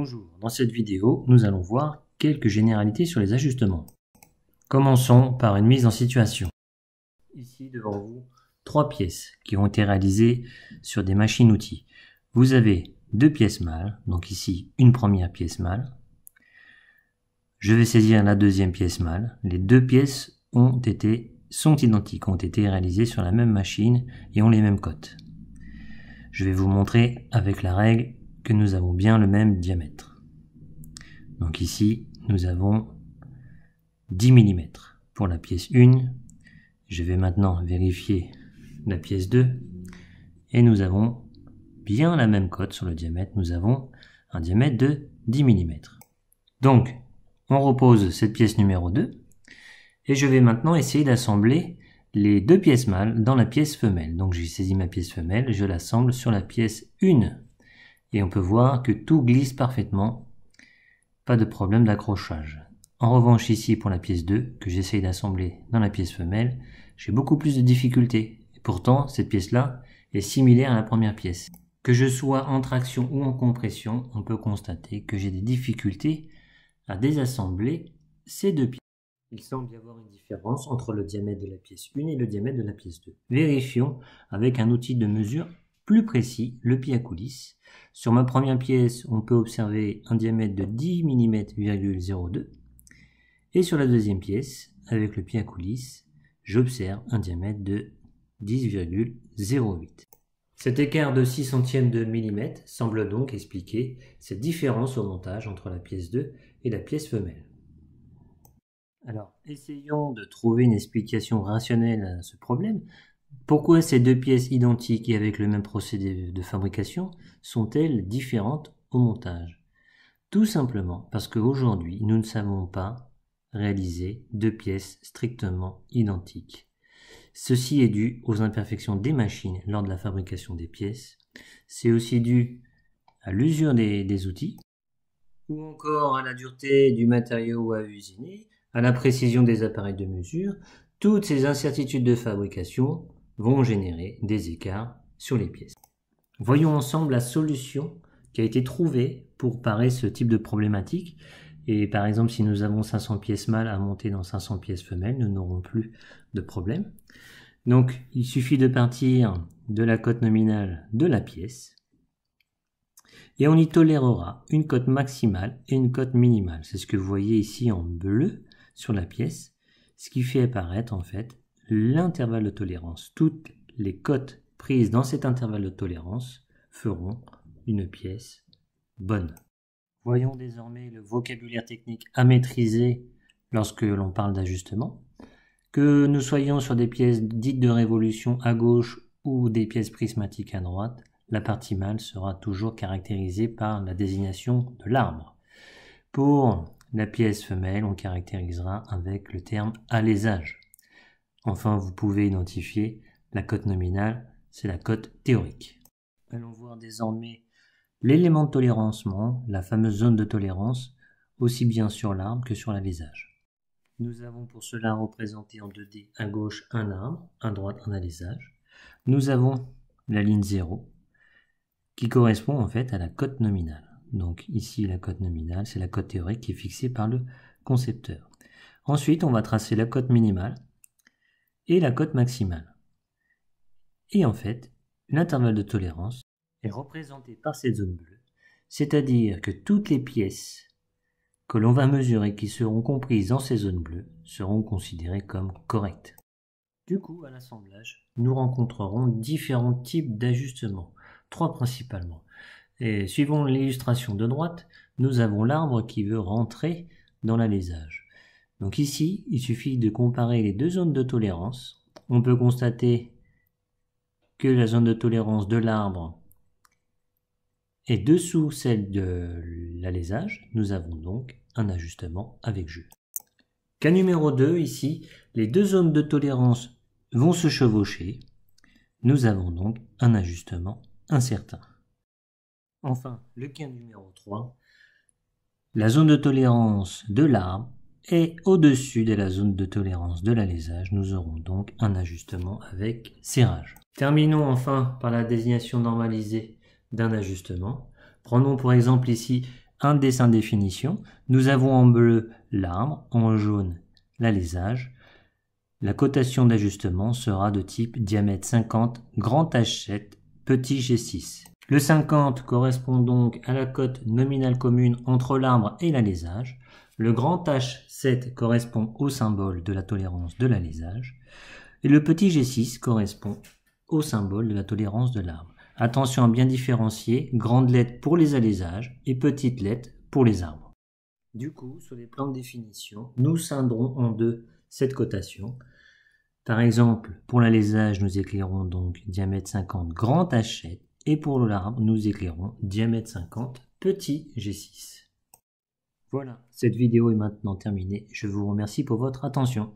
Bonjour, dans cette vidéo, nous allons voir quelques généralités sur les ajustements. Commençons par une mise en situation. Ici devant vous, trois pièces qui ont été réalisées sur des machines-outils. Vous avez deux pièces mâles, donc ici une première pièce mâle. Je vais saisir la deuxième pièce mâle. Les deux pièces ont été, sont identiques, ont été réalisées sur la même machine et ont les mêmes cotes. Je vais vous montrer avec la règle nous avons bien le même diamètre. Donc ici, nous avons 10 mm pour la pièce 1. Je vais maintenant vérifier la pièce 2. Et nous avons bien la même cote sur le diamètre. Nous avons un diamètre de 10 mm. Donc, on repose cette pièce numéro 2. Et je vais maintenant essayer d'assembler les deux pièces mâles dans la pièce femelle. Donc j'ai saisi ma pièce femelle, je l'assemble sur la pièce 1 et on peut voir que tout glisse parfaitement. Pas de problème d'accrochage. En revanche ici pour la pièce 2, que j'essaye d'assembler dans la pièce femelle, j'ai beaucoup plus de difficultés. Et pourtant, cette pièce-là est similaire à la première pièce. Que je sois en traction ou en compression, on peut constater que j'ai des difficultés à désassembler ces deux pièces. Il semble y avoir une différence entre le diamètre de la pièce 1 et le diamètre de la pièce 2. Vérifions avec un outil de mesure plus précis, le pied à coulisse. Sur ma première pièce, on peut observer un diamètre de 10 mm,02 et sur la deuxième pièce, avec le pied à coulisse, j'observe un diamètre de 10,08. Cet écart de 6 centièmes de mm semble donc expliquer cette différence au montage entre la pièce 2 et la pièce femelle. Alors, essayons de trouver une explication rationnelle à ce problème pourquoi ces deux pièces identiques et avec le même procédé de fabrication sont-elles différentes au montage Tout simplement parce qu'aujourd'hui, nous ne savons pas réaliser deux pièces strictement identiques. Ceci est dû aux imperfections des machines lors de la fabrication des pièces. C'est aussi dû à l'usure des, outils ou encore à la dureté du matériau à usiner, à la précision des appareils de mesure, toutes ces incertitudes de fabrication vont générer des écarts sur les pièces. Voyons ensemble la solution qui a été trouvée pour parer ce type de problématique. Et par exemple, si nous avons 500 pièces mâles à monter dans 500 pièces femelles, nous n'aurons plus de problème. Donc, il suffit de partir de la cote nominale de la pièce. Et on y tolérera une cote maximale et une cote minimale. C'est ce que vous voyez ici en bleu sur la pièce, ce qui fait apparaître en fait l'intervalle de tolérance. Toutes les cotes prises dans cet intervalle de tolérance feront une pièce bonne. Voyons désormais le vocabulaire technique à maîtriser lorsque l'on parle d'ajustement. Que nous soyons sur des pièces dites de révolution à gauche ou des pièces prismatiques à droite, la partie mâle sera toujours caractérisée par la désignation de l'arbre. Pour la pièce femelle, on caractérisera avec le terme alésage. Enfin, vous pouvez identifier la cote nominale, c'est la cote théorique. Allons voir désormais l'élément de tolérancement, la fameuse zone de tolérance, aussi bien sur l'arbre que sur la Nous avons pour cela représenté en 2D à gauche un arbre, à droite un alésage. Nous avons la ligne 0 qui correspond en fait à la cote nominale. Donc ici la cote nominale, c'est la cote théorique qui est fixée par le concepteur. Ensuite, on va tracer la cote minimale et la cote maximale. Et en fait, l'intervalle de tolérance est représenté par ces zones bleues, c'est-à-dire que toutes les pièces que l'on va mesurer qui seront comprises dans ces zones bleues seront considérées comme correctes. Du coup, à l'assemblage, nous rencontrerons différents types d'ajustements, trois principalement. Et suivant l'illustration de droite, nous avons l'arbre qui veut rentrer dans l'alésage. Donc ici, il suffit de comparer les deux zones de tolérance. On peut constater que la zone de tolérance de l'arbre est dessous celle de l'alésage. Nous avons donc un ajustement avec jeu. Cas numéro 2, ici, les deux zones de tolérance vont se chevaucher. Nous avons donc un ajustement incertain. Enfin, le cas numéro 3, la zone de tolérance de l'arbre et au-dessus de la zone de tolérance de l'alésage, nous aurons donc un ajustement avec serrage. Terminons enfin par la désignation normalisée d'un ajustement. Prenons pour exemple ici un dessin définition. Nous avons en bleu l'arbre, en jaune l'alésage. La cotation d'ajustement sera de type diamètre 50, grand H7, petit G6. Le 50 correspond donc à la cote nominale commune entre l'arbre et l'alésage. Le grand H7 correspond au symbole de la tolérance de l'alésage et le petit G6 correspond au symbole de la tolérance de l'arbre. Attention à bien différencier grande lettre pour les alésages et petite lettre pour les arbres. Du coup, sur les plans de définition, nous scindrons en deux cette cotation. Par exemple, pour l'alésage, nous éclairons donc diamètre 50 grand H7 et pour l'arbre, nous éclairons diamètre 50 petit G6. Voilà, cette vidéo est maintenant terminée. Je vous remercie pour votre attention.